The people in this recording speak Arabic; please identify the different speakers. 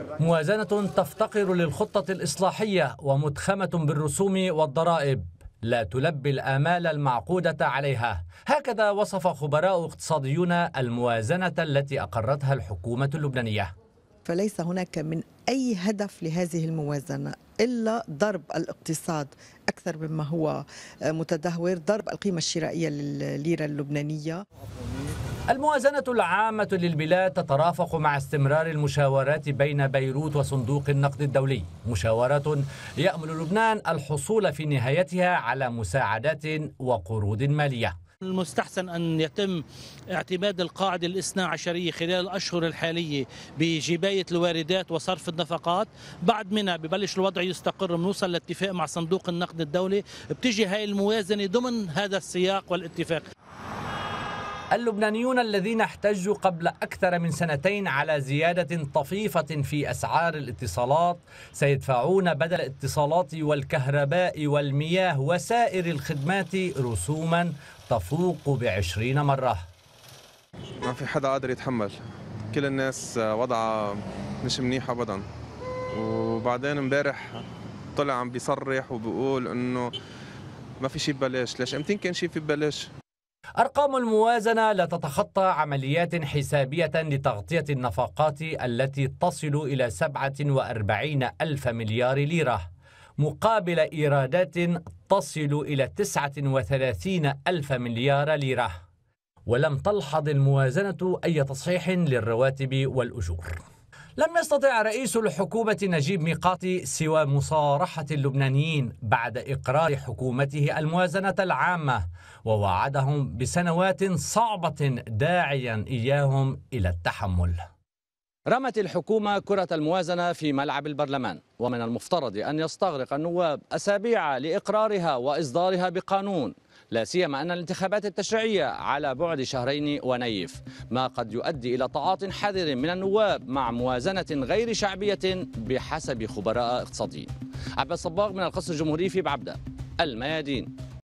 Speaker 1: موازنة تفتقر للخطة الإصلاحية ومتخمة بالرسوم والضرائب لا تلبي الآمال المعقودة عليها هكذا وصف خبراء اقتصاديون الموازنة التي أقرتها الحكومة اللبنانية فليس هناك من أي هدف لهذه الموازنة إلا ضرب الاقتصاد أكثر مما هو متدهور ضرب القيمة الشرائية للليرة اللبنانية الموازنة العامة للبلاد تترافق مع استمرار المشاورات بين بيروت وصندوق النقد الدولي مشاورة يأمل لبنان الحصول في نهايتها على مساعدات وقروض مالية المستحسن أن يتم اعتماد القاعدة الاثنى عشرية خلال الأشهر الحالية بجباية الواردات وصرف النفقات بعد منها ببلش الوضع يستقر بنوصل لاتفاق مع صندوق النقد الدولي بتجي هاي الموازنة ضمن هذا السياق والاتفاق اللبنانيون الذين احتجوا قبل أكثر من سنتين على زيادة طفيفة في أسعار الاتصالات سيدفعون بدل الاتصالات والكهرباء والمياه وسائر الخدمات رسوما تفوق بعشرين مرة ما في حدا قادر يتحمل كل الناس آه، وضعها مش منيح أبدا وبعدين امبارح طلع عم بيصرح وبيقول انه ما في شيء ببلاش ليش امتين كان شيء في ببلاش أرقام الموازنة لا تتخطى عمليات حسابية لتغطية النفقات التي تصل إلى 47 ألف مليار ليرة مقابل إيرادات تصل إلى 39 ألف مليار ليرة ولم تلحظ الموازنة أي تصحيح للرواتب والأجور لم يستطع رئيس الحكومة نجيب ميقاتي سوى مصارحة اللبنانيين بعد إقرار حكومته الموازنة العامة ووعدهم بسنوات صعبة داعيا إياهم إلى التحمل رمت الحكومة كرة الموازنة في ملعب البرلمان ومن المفترض أن يستغرق النواب أسابيع لإقرارها وإصدارها بقانون لا سيما أن الانتخابات التشريعية على بعد شهرين ونيف ما قد يؤدي إلى تعاط حذر من النواب مع موازنة غير شعبية بحسب خبراء اقتصاديين عباس صباغ من القصر الجمهوري في بعبدة الميادين